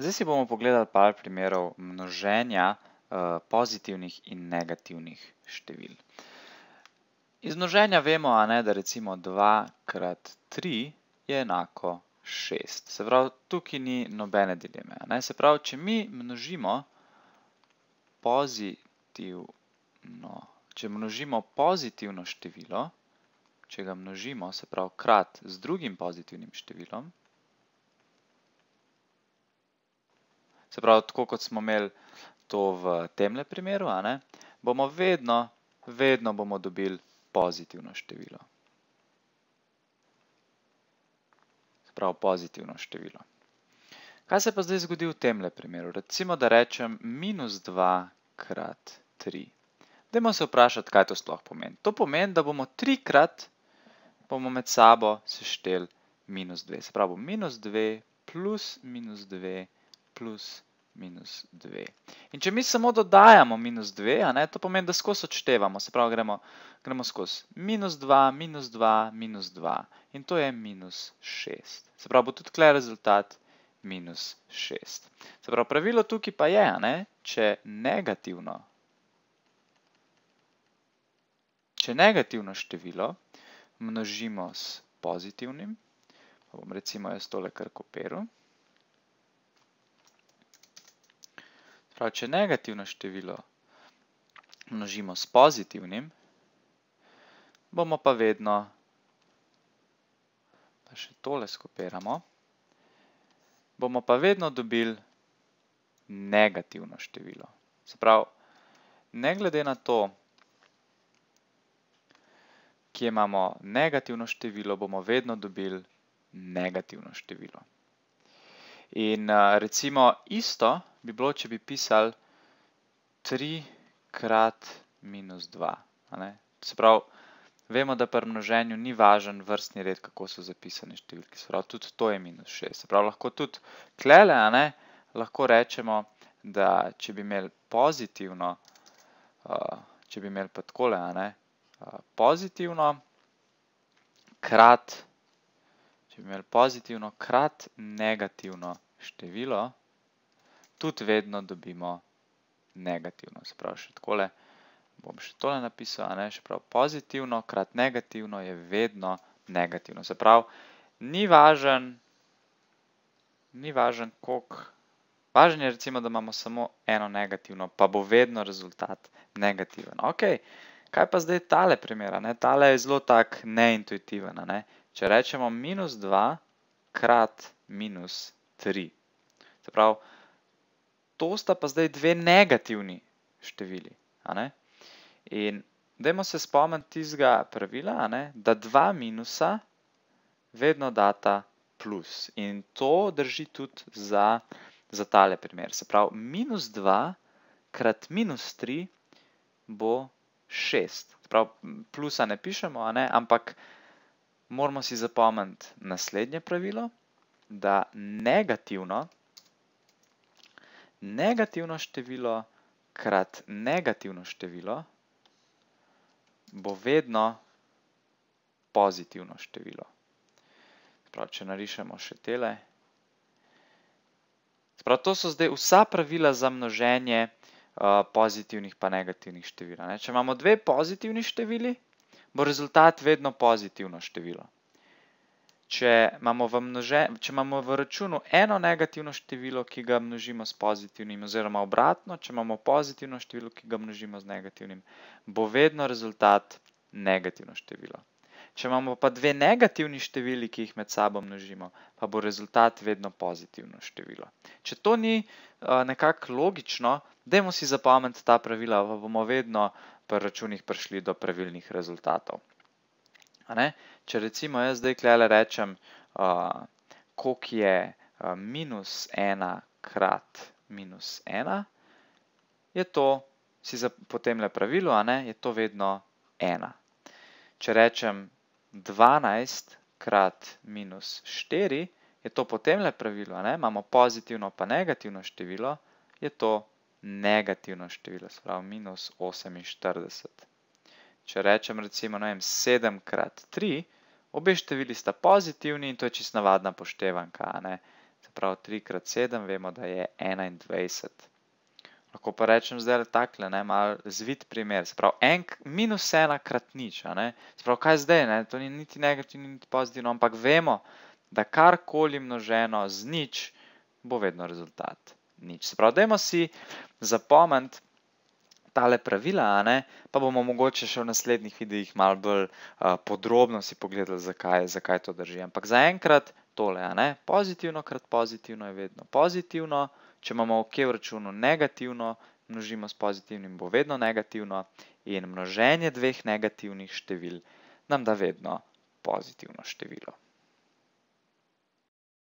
Zdaj si bomo pogledali par primerov množenja eh, pozitivnih in negativnih števil. Iz množenja vemo, da recimo 2 krat 3 je enako 6. Se pravi, tukaj ni nobene dileme. Se pravi, če mi množimo pozitivno, če množimo pozitivno število, če ga množimo, se pravi, krat z drugim pozitivnim številom, se pravi, tako kot smo imeli to v temle primeru, bomo vedno, vedno bomo dobili pozitivno število. Se pravi, pozitivno število. Kaj se pa zdaj zgodi v temle primeru? Recimo, da rečem minus 2 krat 3. Dajmo se vprašati, kaj to sploh pomeni. To pomeni, da bomo trikrat bomo med sabo sešteli minus 2. Se pravi, minus 2 plus minus 2 krat 3 plus minus 2. In če mi samo dodajamo minus 2, a ne, to pomeni, da skozi odštevamo, se pravi, gremo, gremo skozi minus 2, minus 2, minus 2 in to je minus 6. Se pravi, bo tudi tukaj rezultat minus 6. Se pravi, pravilo tukaj pa je, a ne, če negativno, če negativno število množimo s pozitivnim, pa bom recimo jaz tole kar kopiril, Prav, če negativno število množimo s pozitivnim, bomo pa vedno, pa še tole skopiramo, bomo pa vedno dobili negativno število. Se pravi, ne glede na to, ki imamo negativno število, bomo vedno dobili negativno število. In eh, recimo isto število, bi bilo, če bi pisal 3 krat minus 2. Se pravi, vemo, da pri množenju ni važen vrstni red, kako so zapisane številke. Se pravi, tudi to je minus 6. Se pravi, lahko tudi klele, lahko rečemo, da če bi imeli pozitivno, eh, če bi imeli pa takole, eh, pozitivno krat, če bi imeli pozitivno krat negativno število, tudi vedno dobimo negativno. Se pravi, še takole bom še tole napisal, a ne, še prav pozitivno krat negativno je vedno negativno. Se pravi, ni važen, ni važen koliko, važen je recimo, da imamo samo eno negativno, pa bo vedno rezultat negativen. Ok, kaj pa zdaj tale primer, a ne, tale je zelo tak neintuitiven, a ne, če rečemo minus 2 krat minus 3. Se pravi, to sta pa zdaj dve negativni števili. In dajmo se spomeniti tistega pravila, da dva minusa vedno data plus. In to drži tudi za tale primer. Se pravi, minus 2 krat minus 3 bo 6. Se pravi, plusa ne pišemo, ampak moramo si zapomeniti naslednje pravilo, da negativno, negativno število krat negativno število bo vedno pozitivno število. Spravo, če narišemo še tele. Spravo, to so zdaj vsa pravila za množenje eh, pozitivnih pa negativnih števila. Če imamo dve pozitivni števili, bo rezultat vedno pozitivno število če imamo, v množe, če imamo v računu eno negativno število, ki ga množimo s pozitivnim, oziroma obratno, če imamo pozitivno število, ki ga množimo z negativnim, bo vedno rezultat negativno število. Če imamo pa dve negativni števili, ki jih med sabo množimo, pa bo rezultat vedno pozitivno število. Če to ni eh, nekako logično, dajmo si zapomniti ta pravila, pa bomo vedno pri računih prišli do pravilnih rezultatov. Če recimo jaz zdaj kljele rečem, koliko je minus ena krat minus ena, je to, si potem le pravilo, je to vedno ena. Če rečem 12 krat minus štiri, je to potem le pravilo, imamo pozitivno pa negativno število, je to negativno število, spravo minus 48 krat. Če rečem recimo vem, 7 krat 3, obe števili sta pozitivni in to je čist navadna poštevanka. Ne? Se pravi 3 krat 7 vemo, da je 21. Lahko pa rečem zdaj le takle, ne? malo zvit primer. Se pravi en, minus 1 krat nič. Ne? Se pravi kaj zdaj, ne? to ni niti negativno, niti pozitivno, ampak vemo, da karkoli množeno z nič, bo vedno rezultat nič. Se pravi, dajmo si zapomenti, tale pravila, ne, pa bomo mogoče še v naslednjih videih malo bolj uh, podrobno si pogledali, zakaj, zakaj to drži. Ampak zaenkrat tole, ne, pozitivno krat pozitivno je vedno pozitivno, če imamo ok v računu negativno, množimo s pozitivnim, bo vedno negativno in množenje dveh negativnih števil nam da vedno pozitivno število.